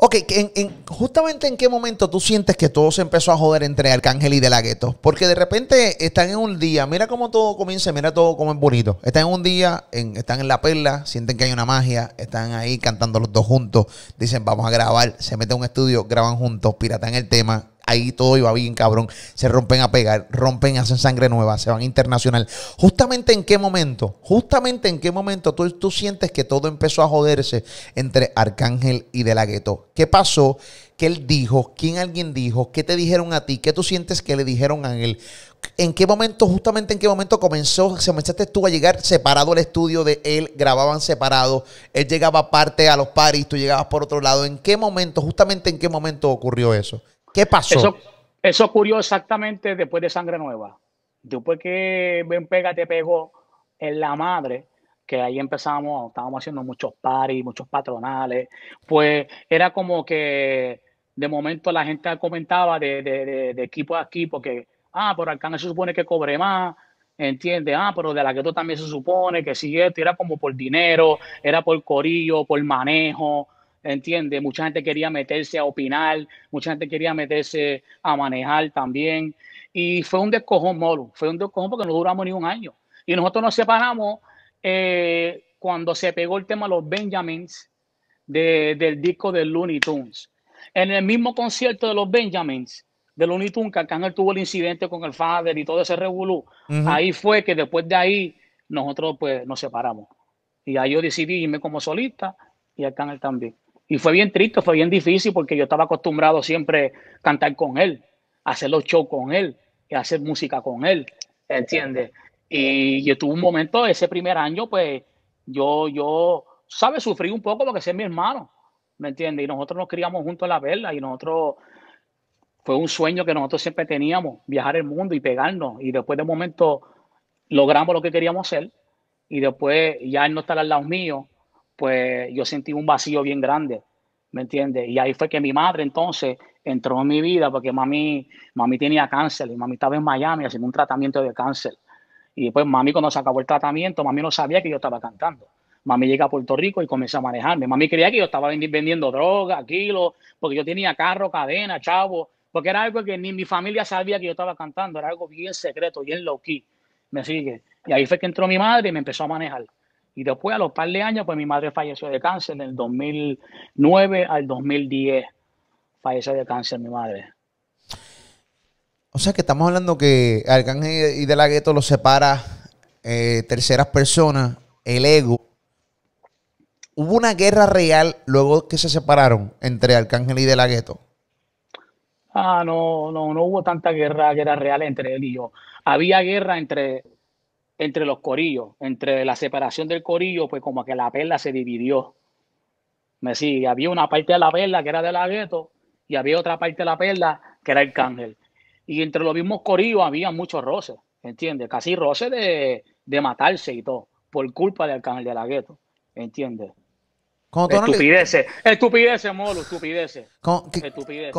Ok, en, justamente en qué momento tú sientes que todo se empezó a joder entre Arcángel y De La Ghetto? Porque de repente están en un día, mira cómo todo comienza, mira todo cómo es bonito. Están en un día, están en La Perla, sienten que hay una magia, están ahí cantando los dos juntos, dicen vamos a grabar, se mete a un estudio, graban juntos, piratan el tema, ahí todo iba bien cabrón. Se rompen a pegar, rompen, hacen sangre nueva, se van internacional. Justamente en qué momento, justamente en qué momento tú, tú sientes que todo empezó a joderse entre Arcángel y De La Gueto. ¿Qué pasó? ¿Qué él dijo? ¿Quién alguien dijo? ¿Qué te dijeron a ti? ¿Qué tú sientes que le dijeron a él? ¿En qué momento, justamente en qué momento comenzó, comenzaste tú a llegar separado al estudio de él, grababan separado, él llegaba aparte a los paris, tú llegabas por otro lado? ¿En qué momento, justamente en qué momento ocurrió eso? ¿Qué pasó? Eso, ocurrió exactamente después de Sangre Nueva. Después que Ben Pega te pegó en la madre, que ahí empezamos, estábamos haciendo muchos paris, muchos patronales, pues era como que de momento la gente comentaba de, equipo a equipo que, ah, por Arcángel se supone que cobre más, entiende, ah, pero de la que tú también se supone que sigue. esto era como por dinero, era por corillo, por manejo, entiende Mucha gente quería meterse a opinar, mucha gente quería meterse a manejar también. Y fue un descojón, moro fue un descojón porque no duramos ni un año. Y nosotros nos separamos eh, cuando se pegó el tema los Benjamins del disco de Looney Tunes. En el mismo concierto de los Benjamins, de Looney Tunes, que Arcángel tuvo el incidente con el Father y todo ese revolú, ahí fue que después de ahí nosotros pues nos separamos. Y ahí yo decidí irme como solista y Arcángel también. Y fue bien triste, fue bien difícil porque yo estaba acostumbrado siempre a cantar con él, hacer los shows con él, a hacer música con él, ¿entiendes? Y yo tuve un momento, ese primer año, pues yo, yo, ¿sabes? Sufrí un poco porque ese es mi hermano, ¿me entiendes? Y nosotros nos criamos juntos en la vela y nosotros, fue un sueño que nosotros siempre teníamos, viajar el mundo y pegarnos. Y después de un momento logramos lo que queríamos hacer y después ya él no estar al lado mío pues yo sentí un vacío bien grande, ¿me entiendes? Y ahí fue que mi madre entonces entró en mi vida porque mami, mami tenía cáncer y mami estaba en Miami haciendo un tratamiento de cáncer. Y después pues, mami cuando se acabó el tratamiento, mami no sabía que yo estaba cantando. Mami llega a Puerto Rico y comienza a manejarme. Mami creía que yo estaba vendiendo droga, kilos, porque yo tenía carro, cadena, chavo, porque era algo que ni mi familia sabía que yo estaba cantando, era algo bien secreto, bien low key. ¿Me sigue? Y ahí fue que entró mi madre y me empezó a manejar. Y después, a los par de años, pues mi madre falleció de cáncer, en el 2009 al 2010. Falleció de cáncer mi madre. O sea que estamos hablando que Arcángel y De La Gueto los separa eh, terceras personas, el ego. ¿Hubo una guerra real luego que se separaron entre Arcángel y De La Gueto? Ah, no, no, no hubo tanta guerra, guerra real entre él y yo. Había guerra entre entre los corillos, entre la separación del corillo, pues como que la perla se dividió. Me sigue, había una parte de la perla que era de la gueto y había otra parte de la perla que era el cángel. Y entre los mismos corillos había muchos roces, ¿entiendes? Casi roces de, de matarse y todo, por culpa del cángel de la gueto, ¿entiendes? Estupideces, estupideces, Molo, estupideces. Estupideces.